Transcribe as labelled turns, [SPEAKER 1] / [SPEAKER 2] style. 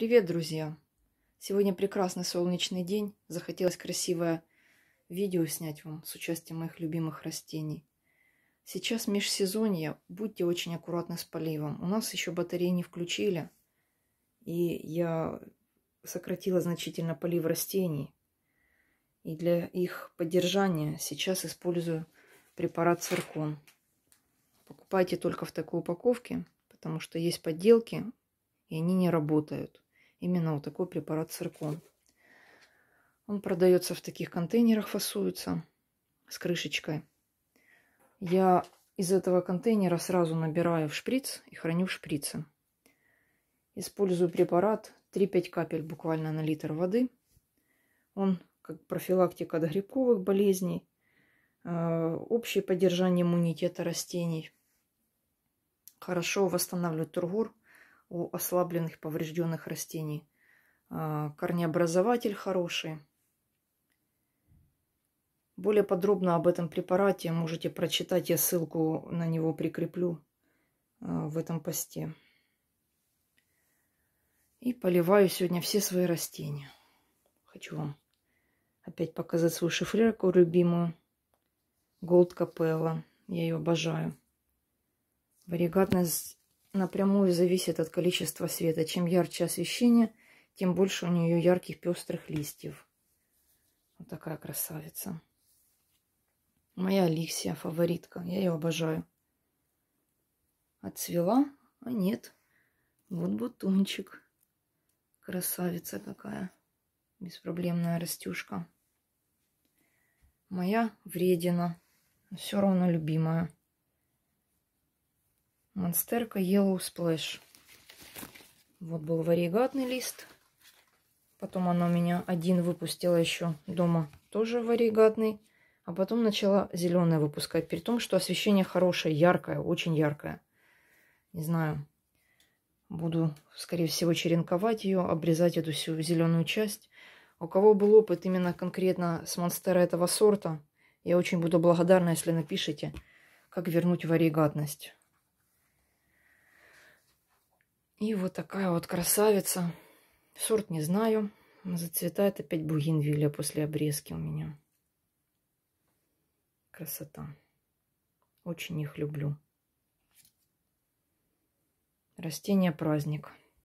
[SPEAKER 1] Привет, друзья! Сегодня прекрасный солнечный день. Захотелось красивое видео снять вам с участием моих любимых растений. Сейчас межсезонье, будьте очень аккуратны с поливом. У нас еще батареи не включили, и я сократила значительно полив растений. И для их поддержания сейчас использую препарат циркон. Покупайте только в такой упаковке, потому что есть подделки, и они не работают именно вот такой препарат циркон. Он продается в таких контейнерах, фасуется с крышечкой. Я из этого контейнера сразу набираю в шприц и храню в шприце. Использую препарат 3-5 капель буквально на литр воды. Он как профилактика от грибковых болезней, э, общее поддержание иммунитета растений. Хорошо восстанавливает тургор, у ослабленных, поврежденных растений. А, корнеобразователь хороший. Более подробно об этом препарате можете прочитать, я ссылку на него прикреплю а, в этом посте. И поливаю сегодня все свои растения. Хочу вам опять показать свою шифрерку любимую. Голд Капелла. Я ее обожаю. Варигатность напрямую зависит от количества света. Чем ярче освещение, тем больше у нее ярких пестрых листьев. Вот такая красавица. Моя Алексия, фаворитка. Я ее обожаю. Отцвела? А нет. Вот бутончик. Красавица какая. Беспроблемная растюшка. Моя вредина. Все равно любимая. Монстерка Yellow Splash. Вот был варигатный лист. Потом она у меня один выпустила еще дома, тоже варигатный. А потом начала зеленое выпускать, при том, что освещение хорошее, яркое, очень яркое. Не знаю, буду, скорее всего, черенковать ее, обрезать эту всю зеленую часть. У кого был опыт именно конкретно с монстера этого сорта, я очень буду благодарна, если напишите, как вернуть варигатность. И вот такая вот красавица. Сорт не знаю. Зацветает опять бугинвилля после обрезки у меня. Красота. Очень их люблю. Растение праздник.